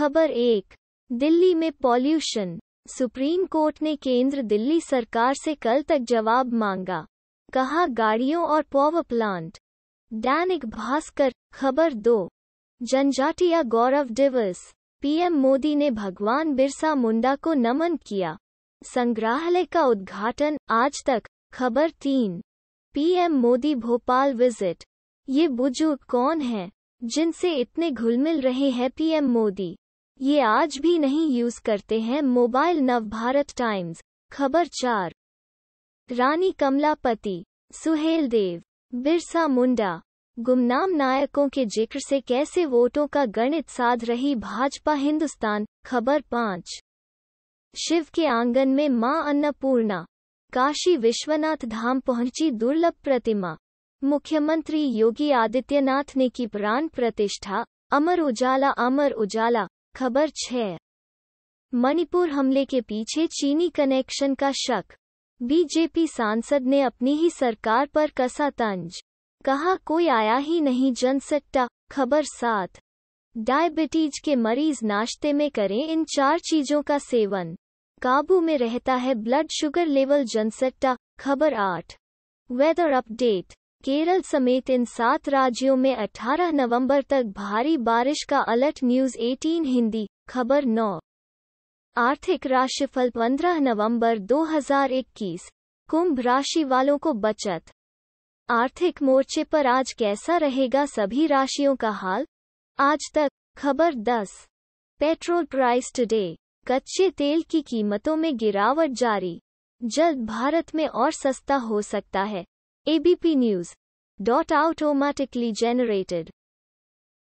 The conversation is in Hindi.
खबर एक दिल्ली में पॉल्यूशन सुप्रीम कोर्ट ने केंद्र दिल्ली सरकार से कल तक जवाब मांगा कहा गाड़ियों और पॉवर प्लांट दैनिक भास्कर खबर दो जनजातीय गौरव दिवस पीएम मोदी ने भगवान बिरसा मुंडा को नमन किया संग्रहालय का उद्घाटन आज तक खबर तीन पीएम मोदी भोपाल विजिट ये बुजुर्ग कौन हैं जिनसे इतने घुलमिल रहे हैं पीएम मोदी ये आज भी नहीं यूज करते हैं मोबाइल नव भारत टाइम्स खबर चार रानी कमलापति सुहेल देव बिरसा मुंडा गुमनाम नायकों के जिक्र से कैसे वोटों का गणित साध रही भाजपा हिंदुस्तान खबर पाँच शिव के आंगन में मां अन्नपूर्णा काशी विश्वनाथ धाम पहुंची दुर्लभ प्रतिमा मुख्यमंत्री योगी आदित्यनाथ ने की प्राण प्रतिष्ठा अमर उजाला अमर उजाला खबर छह मणिपुर हमले के पीछे चीनी कनेक्शन का शक बीजेपी सांसद ने अपनी ही सरकार पर कसा तंज कहा कोई आया ही नहीं जन खबर सात डायबिटीज के मरीज नाश्ते में करें इन चार चीजों का सेवन काबू में रहता है ब्लड शुगर लेवल जनसट्टा खबर आठ वेदर अपडेट केरल समेत इन सात राज्यों में 18 नवंबर तक भारी बारिश का अलर्ट न्यूज 18 हिंदी खबर 9 आर्थिक राशिफल 15 नवंबर 2021 कुंभ राशि वालों को बचत आर्थिक मोर्चे पर आज कैसा रहेगा सभी राशियों का हाल आज तक खबर 10 पेट्रोल प्राइस टुडे कच्चे तेल की कीमतों में गिरावट जारी जल्द भारत में और सस्ता हो सकता है ABP News. Dot automatically generated.